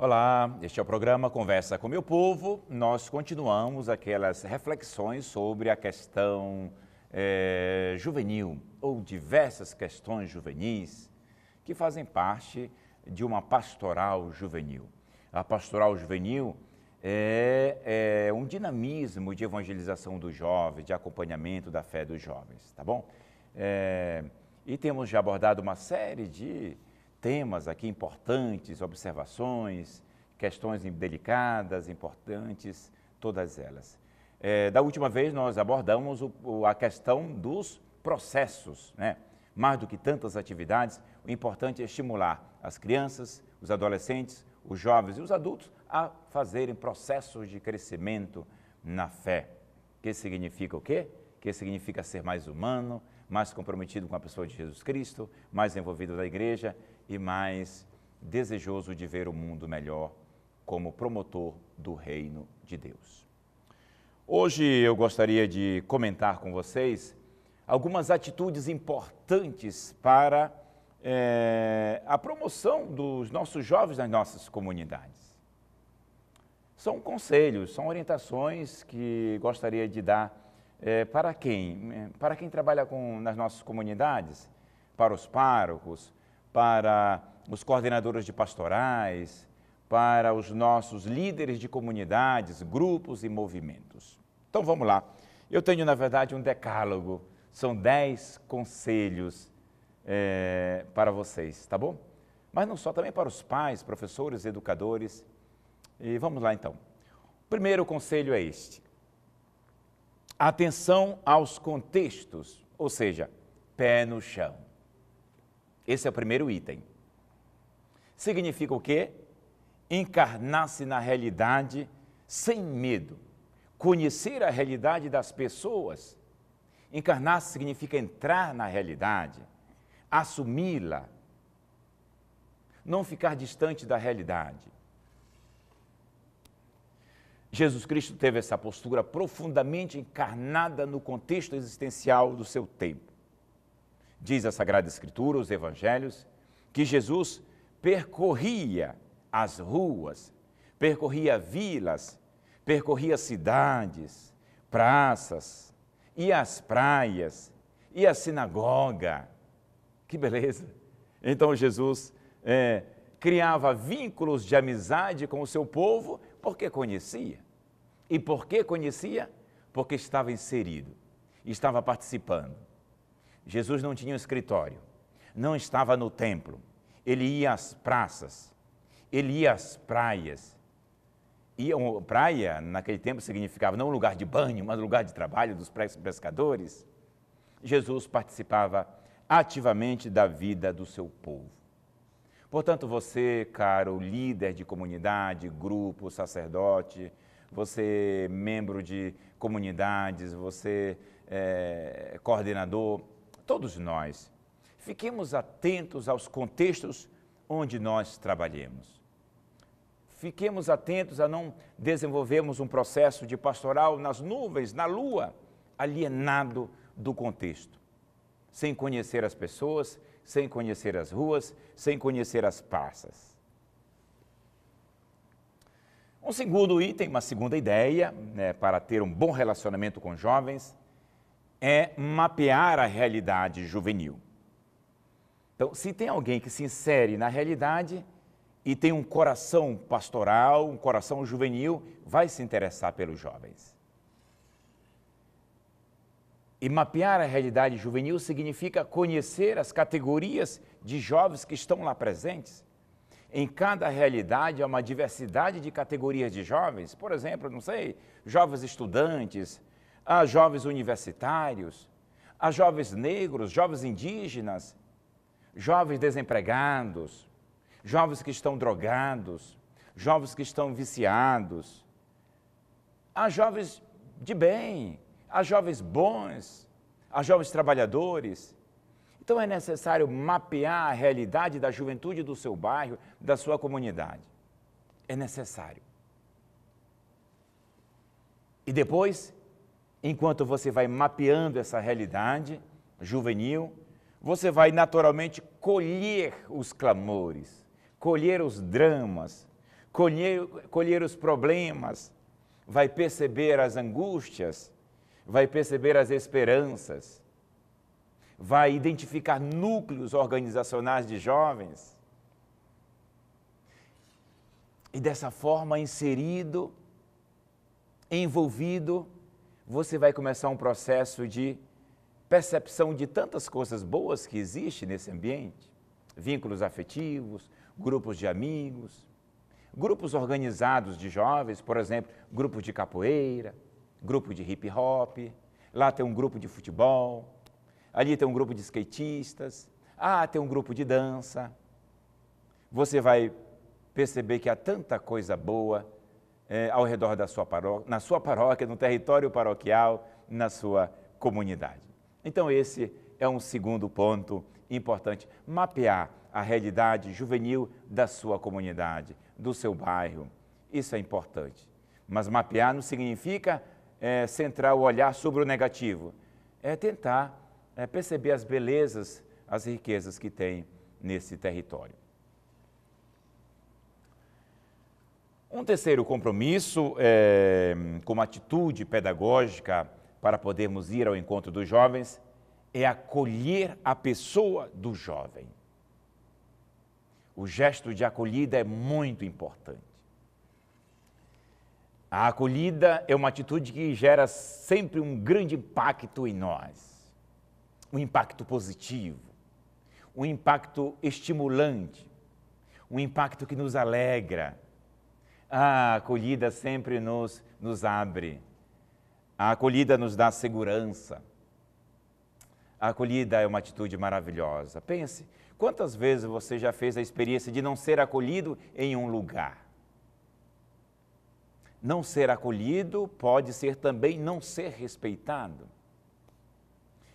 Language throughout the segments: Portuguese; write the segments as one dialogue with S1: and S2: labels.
S1: Olá, este é o programa Conversa com Meu Povo. Nós continuamos aquelas reflexões sobre a questão é, juvenil ou diversas questões juvenis que fazem parte de uma pastoral juvenil. A pastoral juvenil é, é um dinamismo de evangelização dos jovens, de acompanhamento da fé dos jovens, tá bom? É, e temos já abordado uma série de temas aqui importantes, observações, questões delicadas, importantes, todas elas. É, da última vez nós abordamos o, o, a questão dos processos, né? Mais do que tantas atividades, o importante é estimular as crianças, os adolescentes, os jovens e os adultos a fazerem processos de crescimento na fé. Que significa o quê? Que significa ser mais humano, mais comprometido com a pessoa de Jesus Cristo, mais envolvido da igreja e mais desejoso de ver o mundo melhor como promotor do reino de Deus. Hoje eu gostaria de comentar com vocês algumas atitudes importantes para é, a promoção dos nossos jovens nas nossas comunidades. São conselhos, são orientações que gostaria de dar é, para quem? Eh, para quem trabalha com, nas nossas comunidades, para os párocos, para os coordenadores de pastorais, para os nossos líderes de comunidades, grupos e movimentos. Então vamos lá. Eu tenho, na verdade, um decálogo. São dez conselhos é, para vocês, tá bom? Mas não só, também para os pais, professores, educadores. E vamos lá então. O primeiro conselho é este: atenção aos contextos, ou seja, pé no chão. Esse é o primeiro item. Significa o quê? Encarnar-se na realidade sem medo. Conhecer a realidade das pessoas. Encarnar significa entrar na realidade, assumi-la, não ficar distante da realidade. Jesus Cristo teve essa postura profundamente encarnada no contexto existencial do seu tempo. Diz a Sagrada Escritura, os Evangelhos, que Jesus percorria as ruas, percorria vilas, percorria cidades, praças, e as praias, ia à sinagoga. Que beleza! Então Jesus é, criava vínculos de amizade com o seu povo porque conhecia. E por que conhecia? Porque estava inserido, estava participando. Jesus não tinha um escritório, não estava no templo, ele ia às praças, ele ia às praias. E praia, naquele tempo, significava não um lugar de banho, mas um lugar de trabalho dos pescadores. Jesus participava ativamente da vida do seu povo. Portanto, você, caro líder de comunidade, grupo, sacerdote, você, membro de comunidades, você, é, coordenador, todos nós, fiquemos atentos aos contextos onde nós trabalhemos. Fiquemos atentos a não desenvolvermos um processo de pastoral nas nuvens, na lua, alienado do contexto, sem conhecer as pessoas, sem conhecer as ruas, sem conhecer as passas. Um segundo item, uma segunda ideia né, para ter um bom relacionamento com jovens é mapear a realidade juvenil. Então, se tem alguém que se insere na realidade e tem um coração pastoral, um coração juvenil, vai se interessar pelos jovens. E mapear a realidade juvenil significa conhecer as categorias de jovens que estão lá presentes. Em cada realidade há uma diversidade de categorias de jovens, por exemplo, não sei, jovens estudantes, a jovens universitários, a jovens negros, jovens indígenas, jovens desempregados, jovens que estão drogados, jovens que estão viciados, a jovens de bem, a jovens bons, a jovens trabalhadores. Então é necessário mapear a realidade da juventude do seu bairro, da sua comunidade. É necessário. E depois enquanto você vai mapeando essa realidade juvenil, você vai naturalmente colher os clamores, colher os dramas, colher, colher os problemas, vai perceber as angústias, vai perceber as esperanças, vai identificar núcleos organizacionais de jovens. E dessa forma, inserido, envolvido, você vai começar um processo de percepção de tantas coisas boas que existem nesse ambiente, vínculos afetivos, grupos de amigos, grupos organizados de jovens, por exemplo, grupo de capoeira, grupo de hip hop, lá tem um grupo de futebol, ali tem um grupo de skatistas, ah, tem um grupo de dança. Você vai perceber que há tanta coisa boa é, ao redor da sua paróquia, na sua paróquia, no território paroquial, na sua comunidade. Então, esse é um segundo ponto importante: mapear a realidade juvenil da sua comunidade, do seu bairro. Isso é importante. Mas mapear não significa é, centrar o olhar sobre o negativo. É tentar é, perceber as belezas, as riquezas que tem nesse território. Um terceiro compromisso, é, como atitude pedagógica para podermos ir ao encontro dos jovens, é acolher a pessoa do jovem. O gesto de acolhida é muito importante. A acolhida é uma atitude que gera sempre um grande impacto em nós, um impacto positivo, um impacto estimulante, um impacto que nos alegra a acolhida sempre nos, nos abre. A acolhida nos dá segurança. A acolhida é uma atitude maravilhosa. Pense, quantas vezes você já fez a experiência de não ser acolhido em um lugar? Não ser acolhido pode ser também não ser respeitado.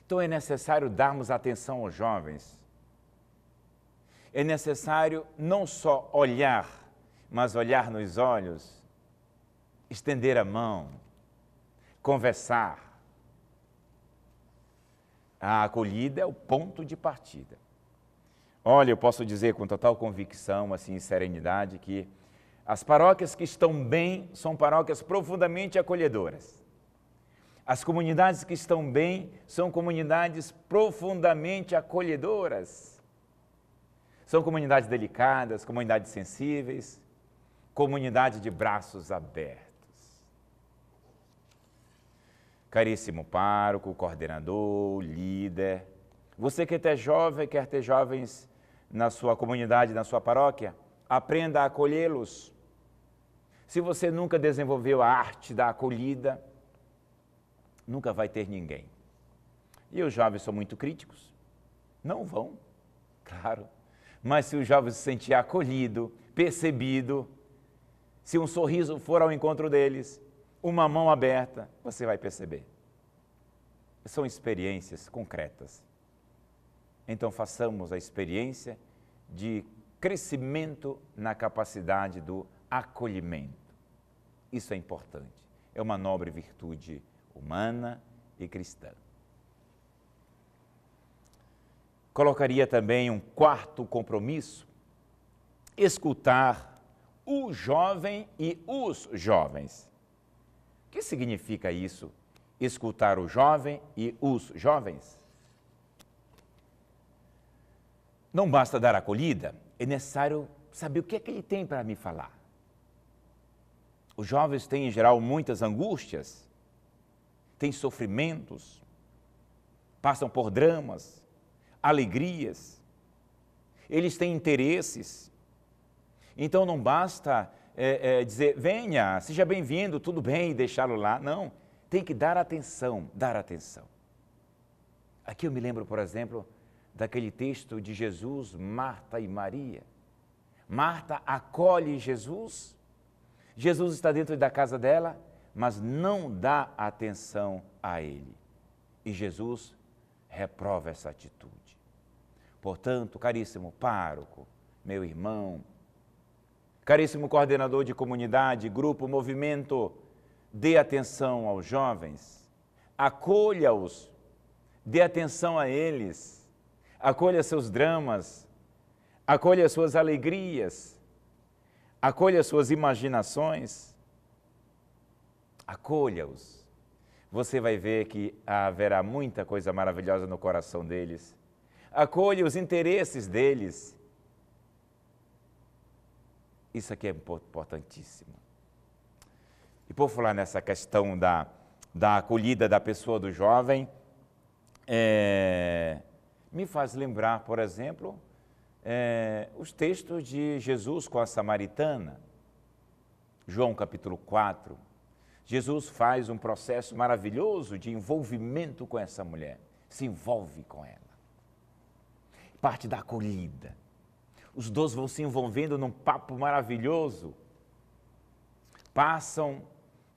S1: Então é necessário darmos atenção aos jovens. É necessário não só olhar mas olhar nos olhos, estender a mão, conversar. A acolhida é o ponto de partida. Olha, eu posso dizer com total convicção, assim, serenidade, que as paróquias que estão bem são paróquias profundamente acolhedoras. As comunidades que estão bem são comunidades profundamente acolhedoras. São comunidades delicadas, comunidades sensíveis, comunidade de braços abertos. Caríssimo pároco, coordenador, líder, você que é jovem, quer ter jovens na sua comunidade, na sua paróquia, aprenda a acolhê-los. Se você nunca desenvolveu a arte da acolhida, nunca vai ter ninguém. E os jovens são muito críticos. Não vão, claro. Mas se o jovem se sentir acolhido, percebido, se um sorriso for ao encontro deles, uma mão aberta, você vai perceber. São experiências concretas. Então façamos a experiência de crescimento na capacidade do acolhimento. Isso é importante. É uma nobre virtude humana e cristã. Colocaria também um quarto compromisso: escutar o jovem e os jovens. O que significa isso? Escutar o jovem e os jovens? Não basta dar acolhida, é necessário saber o que é que ele tem para me falar. Os jovens têm, em geral, muitas angústias, têm sofrimentos, passam por dramas, alegrias, eles têm interesses, então não basta é, é, dizer, venha, seja bem-vindo, tudo bem, e deixá-lo lá. Não, tem que dar atenção, dar atenção. Aqui eu me lembro, por exemplo, daquele texto de Jesus, Marta e Maria. Marta acolhe Jesus, Jesus está dentro da casa dela, mas não dá atenção a ele. E Jesus reprova essa atitude. Portanto, caríssimo pároco, meu irmão, Caríssimo coordenador de comunidade, grupo, movimento, dê atenção aos jovens, acolha-os, dê atenção a eles, acolha seus dramas, acolha suas alegrias, acolha suas imaginações, acolha-os. Você vai ver que haverá muita coisa maravilhosa no coração deles. Acolha os interesses deles isso aqui é importantíssimo. E por falar nessa questão da, da acolhida da pessoa do jovem, é, me faz lembrar, por exemplo, é, os textos de Jesus com a samaritana, João capítulo 4. Jesus faz um processo maravilhoso de envolvimento com essa mulher, se envolve com ela. Parte da acolhida. Os dois vão se envolvendo num papo maravilhoso. Passam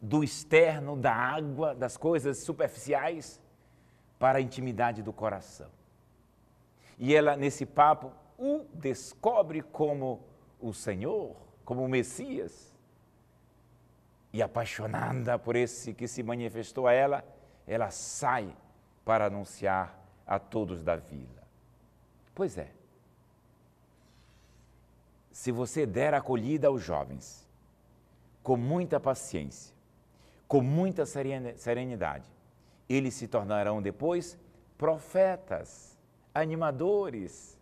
S1: do externo, da água, das coisas superficiais, para a intimidade do coração. E ela, nesse papo, o descobre como o Senhor, como o Messias. E apaixonada por esse que se manifestou a ela, ela sai para anunciar a todos da vila. Pois é, se você der acolhida aos jovens, com muita paciência, com muita serenidade, eles se tornarão depois profetas, animadores,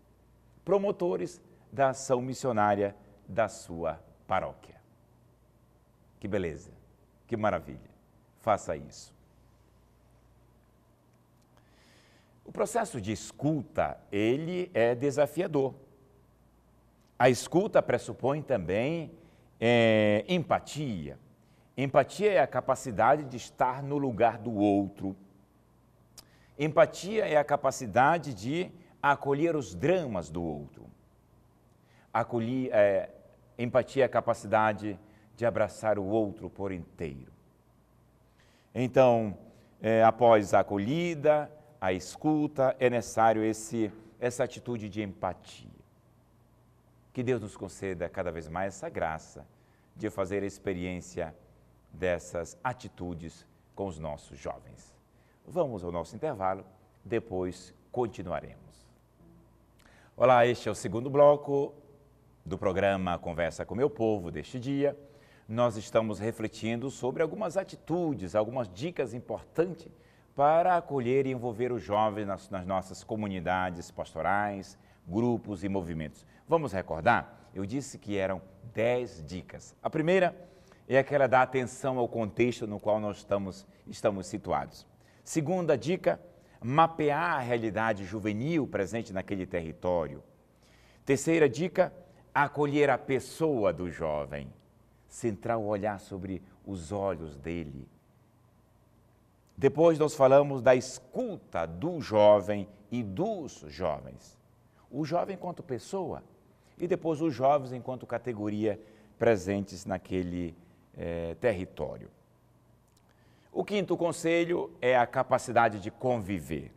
S1: promotores da ação missionária da sua paróquia. Que beleza, que maravilha. Faça isso. O processo de escuta, ele é desafiador a escuta pressupõe também é, empatia. Empatia é a capacidade de estar no lugar do outro. Empatia é a capacidade de acolher os dramas do outro. Acolher, é, empatia é a capacidade de abraçar o outro por inteiro. Então, é, após a acolhida, a escuta, é necessário esse, essa atitude de empatia. Que Deus nos conceda cada vez mais essa graça de fazer a experiência dessas atitudes com os nossos jovens. Vamos ao nosso intervalo, depois continuaremos. Olá, este é o segundo bloco do programa Conversa com Meu Povo deste dia. Nós estamos refletindo sobre algumas atitudes, algumas dicas importantes para acolher e envolver os jovens nas, nas nossas comunidades pastorais, grupos e movimentos. Vamos recordar? Eu disse que eram 10 dicas. A primeira é aquela da atenção ao contexto no qual nós estamos, estamos situados. Segunda dica, mapear a realidade juvenil presente naquele território. Terceira dica, acolher a pessoa do jovem, centrar o olhar sobre os olhos dele. Depois nós falamos da escuta do jovem e dos jovens. O jovem quanto pessoa, e depois os jovens enquanto categoria presentes naquele eh, território. O quinto conselho é a capacidade de conviver.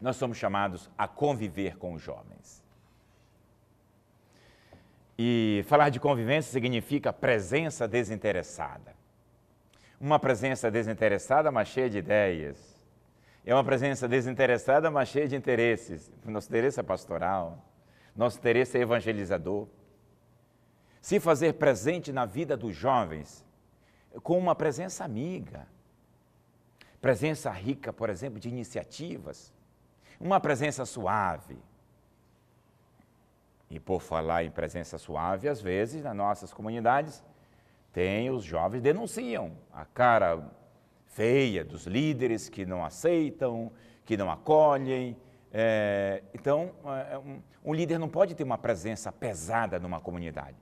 S1: Nós somos chamados a conviver com os jovens. E falar de convivência significa presença desinteressada. Uma presença desinteressada, mas cheia de ideias. É uma presença desinteressada, mas cheia de interesses. O nosso interesse é pastoral. Nosso interesse é evangelizador. Se fazer presente na vida dos jovens com uma presença amiga, presença rica, por exemplo, de iniciativas, uma presença suave. E por falar em presença suave, às vezes, nas nossas comunidades, tem os jovens denunciam a cara feia dos líderes que não aceitam, que não acolhem, é, então, é, um líder não pode ter uma presença pesada numa comunidade.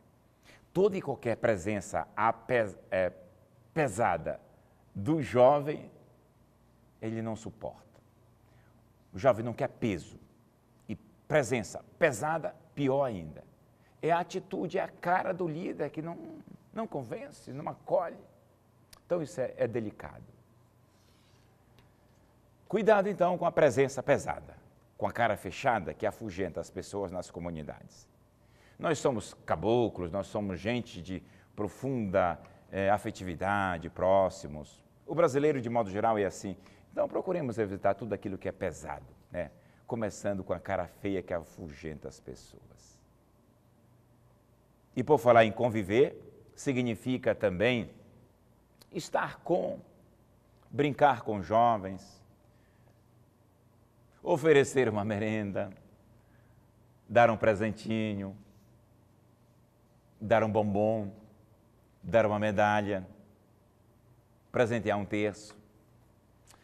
S1: Toda e qualquer presença é, pesada do jovem, ele não suporta. O jovem não quer peso. E presença pesada, pior ainda. É a atitude, é a cara do líder que não, não convence, não acolhe. Então, isso é, é delicado. Cuidado então com a presença pesada com a cara fechada que afugenta as pessoas nas comunidades. Nós somos caboclos, nós somos gente de profunda é, afetividade, próximos. O brasileiro, de modo geral, é assim. Então, procuremos evitar tudo aquilo que é pesado, né? começando com a cara feia que afugenta as pessoas. E por falar em conviver, significa também estar com, brincar com jovens, oferecer uma merenda, dar um presentinho, dar um bombom, dar uma medalha, presentear um terço.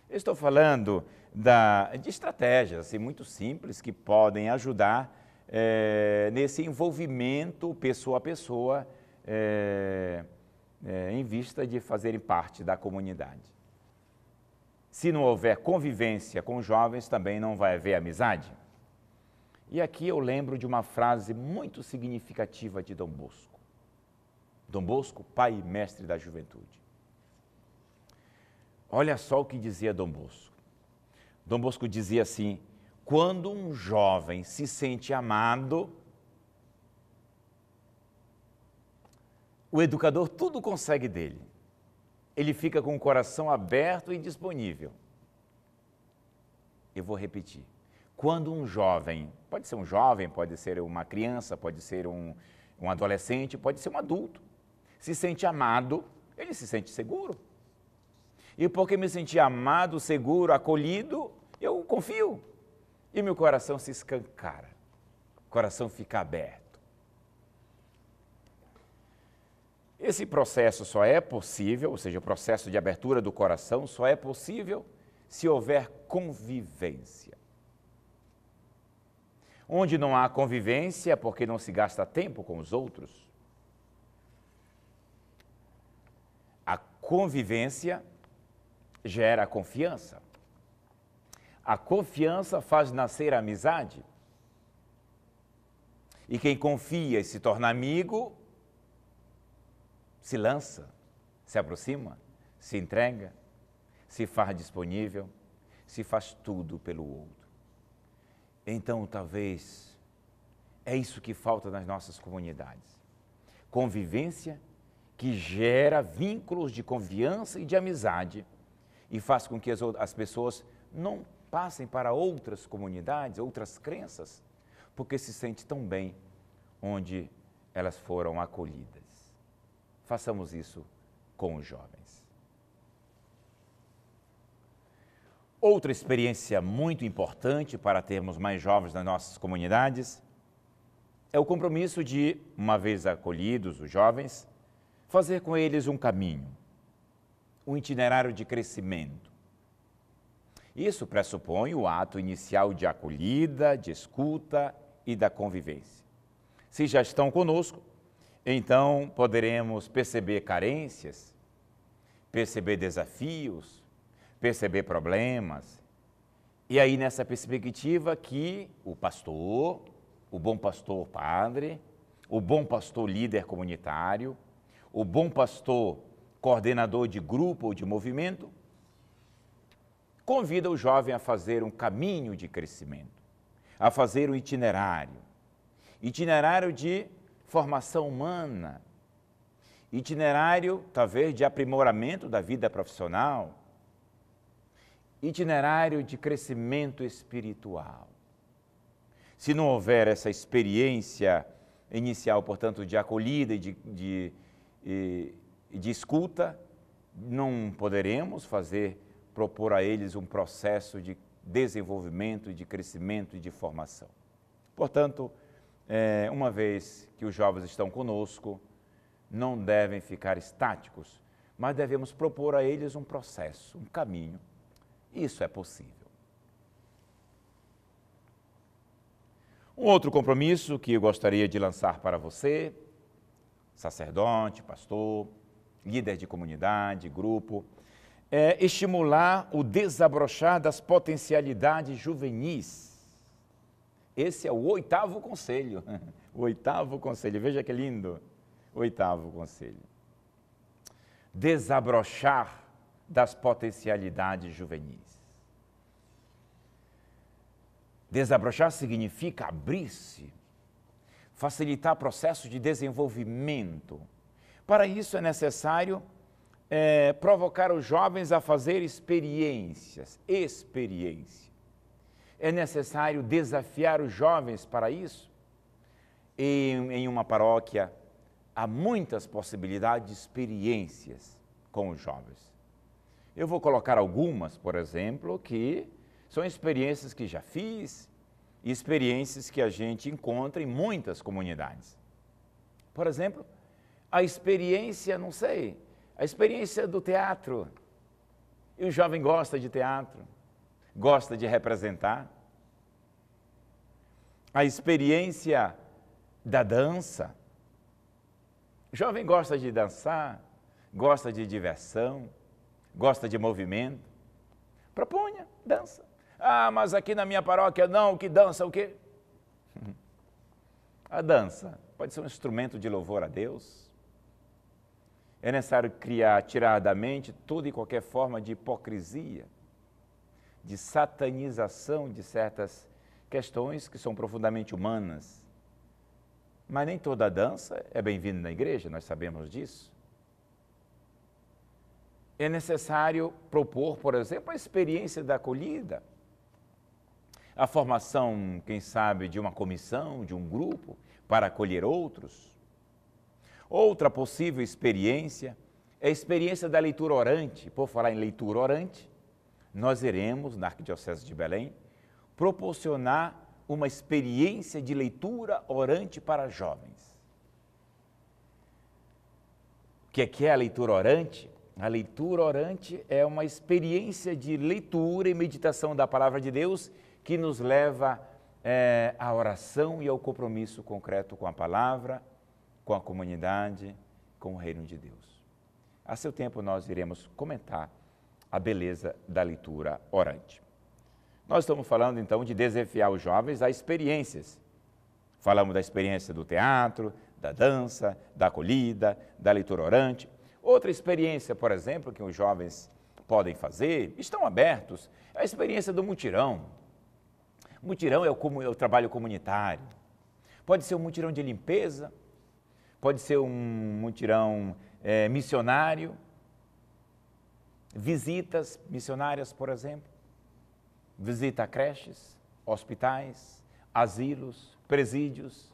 S1: Eu estou falando da, de estratégias assim, muito simples que podem ajudar é, nesse envolvimento pessoa a pessoa é, é, em vista de fazerem parte da comunidade. Se não houver convivência com jovens, também não vai haver amizade. E aqui eu lembro de uma frase muito significativa de Dom Bosco. Dom Bosco, pai e mestre da juventude. Olha só o que dizia Dom Bosco. Dom Bosco dizia assim: quando um jovem se sente amado, o educador tudo consegue dele ele fica com o coração aberto e disponível. Eu vou repetir. Quando um jovem, pode ser um jovem, pode ser uma criança, pode ser um, um adolescente, pode ser um adulto, se sente amado, ele se sente seguro. E porque me senti amado, seguro, acolhido, eu confio. E meu coração se escancara, o coração fica aberto. Esse processo só é possível, ou seja, o processo de abertura do coração só é possível se houver convivência. Onde não há convivência é porque não se gasta tempo com os outros. A convivência gera confiança. A confiança faz nascer a amizade. E quem confia e se torna amigo se lança, se aproxima, se entrega, se faz disponível, se faz tudo pelo outro. Então, talvez, é isso que falta nas nossas comunidades. Convivência que gera vínculos de confiança e de amizade e faz com que as, as pessoas não passem para outras comunidades, outras crenças, porque se sente tão bem onde elas foram acolhidas. Façamos isso com os jovens. Outra experiência muito importante para termos mais jovens nas nossas comunidades é o compromisso de, uma vez acolhidos os jovens, fazer com eles um caminho, um itinerário de crescimento. Isso pressupõe o ato inicial de acolhida, de escuta e da convivência. Se já estão conosco, então poderemos perceber carências, perceber desafios, perceber problemas. E aí, nessa perspectiva, que o pastor, o bom pastor padre, o bom pastor líder comunitário, o bom pastor coordenador de grupo ou de movimento, convida o jovem a fazer um caminho de crescimento, a fazer um itinerário. Itinerário de formação humana, itinerário, talvez, de aprimoramento da vida profissional, itinerário de crescimento espiritual. Se não houver essa experiência inicial, portanto, de acolhida e de, de, de, de escuta, não poderemos fazer, propor a eles um processo de desenvolvimento, de crescimento e de formação. Portanto, é, uma vez que os jovens estão conosco, não devem ficar estáticos, mas devemos propor a eles um processo, um caminho. Isso é possível. Um outro compromisso que eu gostaria de lançar para você, sacerdote, pastor, líder de comunidade, grupo, é estimular o desabrochar das potencialidades juvenis esse é o oitavo conselho. O oitavo conselho, veja que lindo. Oitavo conselho. Desabrochar das potencialidades juvenis. Desabrochar significa abrir-se, facilitar processo de desenvolvimento. Para isso é necessário é, provocar os jovens a fazer experiências, experiências é necessário desafiar os jovens para isso? E, em uma paróquia há muitas possibilidades de experiências com os jovens. Eu vou colocar algumas, por exemplo, que são experiências que já fiz e experiências que a gente encontra em muitas comunidades. Por exemplo, a experiência, não sei, a experiência do teatro. E o jovem gosta de teatro gosta de representar. A experiência da dança. O jovem gosta de dançar, gosta de diversão, gosta de movimento. Proponha, dança. Ah, mas aqui na minha paróquia não, o que dança, o que? A dança pode ser um instrumento de louvor a Deus. É necessário criar, tirar da mente toda e qualquer forma de hipocrisia de satanização de certas questões que são profundamente humanas. Mas nem toda dança é bem-vinda na igreja, nós sabemos disso. É necessário propor, por exemplo, a experiência da acolhida, a formação, quem sabe, de uma comissão, de um grupo, para acolher outros. Outra possível experiência é a experiência da leitura orante. Por falar em leitura orante, nós iremos, na Arquidiocese de Belém, proporcionar uma experiência de leitura orante para jovens. O que é, que é a leitura orante? A leitura orante é uma experiência de leitura e meditação da palavra de Deus que nos leva é, à oração e ao compromisso concreto com a palavra, com a comunidade, com o reino de Deus. A seu tempo, nós iremos comentar a beleza da leitura orante. Nós estamos falando então de desafiar os jovens a experiências. Falamos da experiência do teatro, da dança, da acolhida, da leitura orante. Outra experiência, por exemplo, que os jovens podem fazer, estão abertos, é a experiência do mutirão. mutirão é o, é o trabalho comunitário. Pode ser um mutirão de limpeza, pode ser um mutirão é, missionário, visitas missionárias, por exemplo, visita a creches, hospitais, asilos, presídios.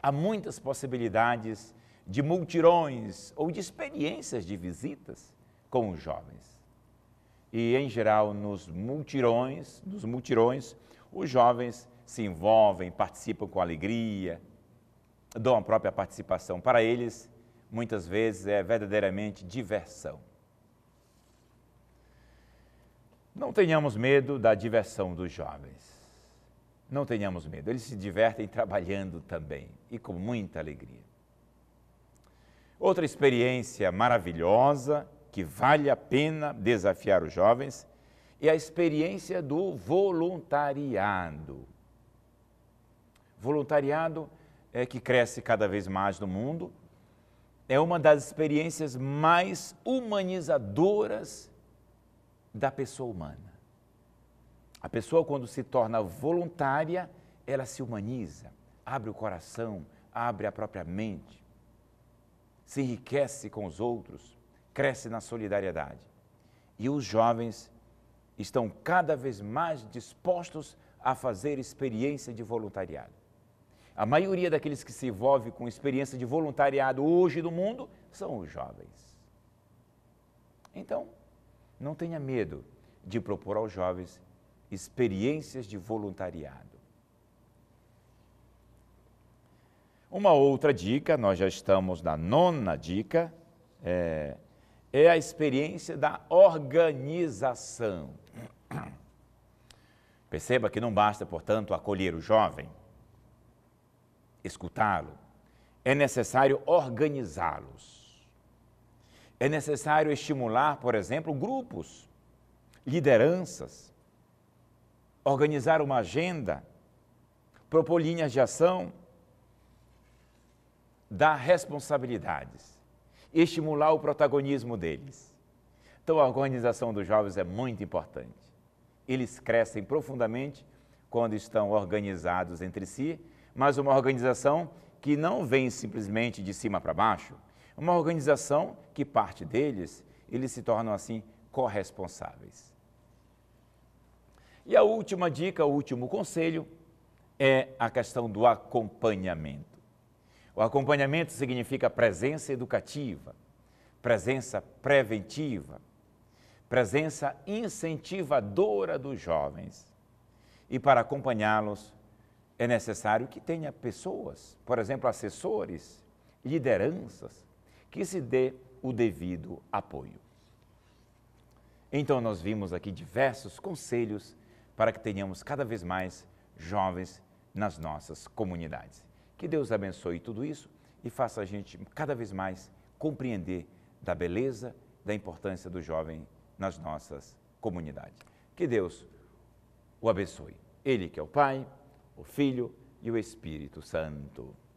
S1: Há muitas possibilidades de multirões ou de experiências de visitas com os jovens. E em geral nos multirões, nos multirões, os jovens se envolvem, participam com alegria, dão a própria participação. Para eles, muitas vezes é verdadeiramente diversão. Não tenhamos medo da diversão dos jovens. Não tenhamos medo, eles se divertem trabalhando também e com muita alegria. Outra experiência maravilhosa que vale a pena desafiar os jovens é a experiência do voluntariado. Voluntariado é que cresce cada vez mais no mundo, é uma das experiências mais humanizadoras da pessoa humana. A pessoa, quando se torna voluntária, ela se humaniza, abre o coração, abre a própria mente, se enriquece com os outros, cresce na solidariedade. E os jovens estão cada vez mais dispostos a fazer experiência de voluntariado. A maioria daqueles que se envolve com experiência de voluntariado hoje no mundo são os jovens. Então, não tenha medo de propor aos jovens experiências de voluntariado. Uma outra dica, nós já estamos na nona dica, é, é a experiência da organização. Perceba que não basta, portanto, acolher o jovem, escutá-lo, é necessário organizá-los. É necessário estimular, por exemplo, grupos, lideranças, organizar uma agenda, propor linhas de ação, dar responsabilidades, estimular o protagonismo deles. Então, a organização dos jovens é muito importante. Eles crescem profundamente quando estão organizados entre si, mas uma organização que não vem simplesmente de cima para baixo, uma organização que parte deles, eles se tornam assim corresponsáveis. E a última dica, o último conselho é a questão do acompanhamento. O acompanhamento significa presença educativa, presença preventiva, presença incentivadora dos jovens. E para acompanhá-los é necessário que tenha pessoas, por exemplo, assessores, lideranças, que se dê o devido apoio. Então, nós vimos aqui diversos conselhos para que tenhamos cada vez mais jovens nas nossas comunidades. Que Deus abençoe tudo isso e faça a gente cada vez mais compreender da beleza, da importância do jovem nas nossas comunidades. Que Deus o abençoe. Ele que é o Pai, o Filho e o Espírito Santo.